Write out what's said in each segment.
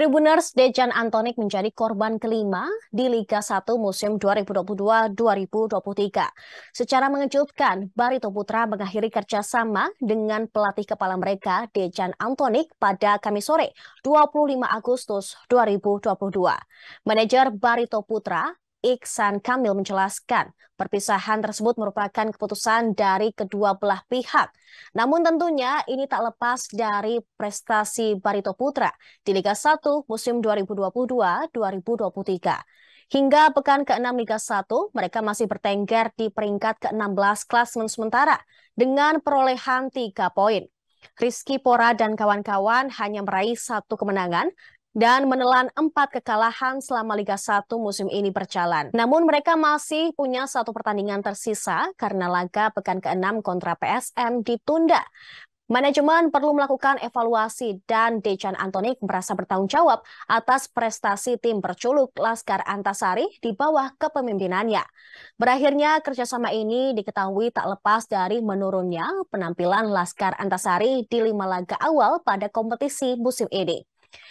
Tribuners Dejan Antonik menjadi korban kelima di Liga 1 musim 2022-2023. Secara mengejutkan, Barito Putra mengakhiri kerjasama dengan pelatih kepala mereka Dejan Antonik pada Kamis sore 25 Agustus 2022. Manajer Barito Putra Iksan Kamil menjelaskan, perpisahan tersebut merupakan keputusan dari kedua belah pihak. Namun tentunya ini tak lepas dari prestasi Barito Putra di Liga 1 musim 2022-2023. Hingga pekan ke-6 Liga 1, mereka masih bertengger di peringkat ke-16 klasmen sementara dengan perolehan 3 poin. Rizky Pora dan kawan-kawan hanya meraih satu kemenangan dan menelan empat kekalahan selama Liga 1 musim ini berjalan. Namun mereka masih punya satu pertandingan tersisa karena laga pekan ke-6 kontra PSM ditunda. Manajemen perlu melakukan evaluasi dan Dejan Antonik merasa bertanggung jawab atas prestasi tim berculuk Laskar Antasari di bawah kepemimpinannya. Berakhirnya kerjasama ini diketahui tak lepas dari menurunnya penampilan Laskar Antasari di lima laga awal pada kompetisi musim ini.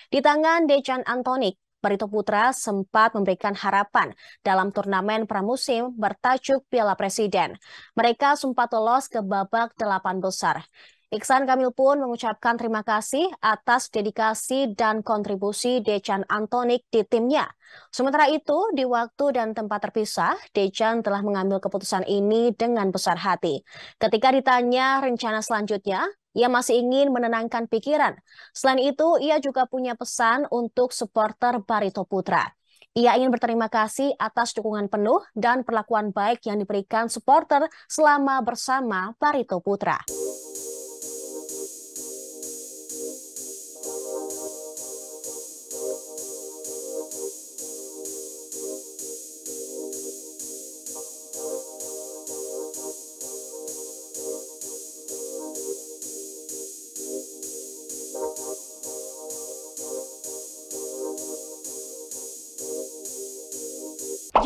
Di tangan Dejan Antonik, Barito Putra sempat memberikan harapan dalam turnamen pramusim bertajuk Piala Presiden. Mereka sempat lolos ke babak delapan besar. Iksan Kamil pun mengucapkan terima kasih atas dedikasi dan kontribusi Dejan Antonik di timnya. Sementara itu, di waktu dan tempat terpisah, Dejan telah mengambil keputusan ini dengan besar hati. Ketika ditanya rencana selanjutnya, ia masih ingin menenangkan pikiran. Selain itu, ia juga punya pesan untuk supporter Barito Putra. Ia ingin berterima kasih atas dukungan penuh dan perlakuan baik yang diberikan supporter selama bersama Barito Putra.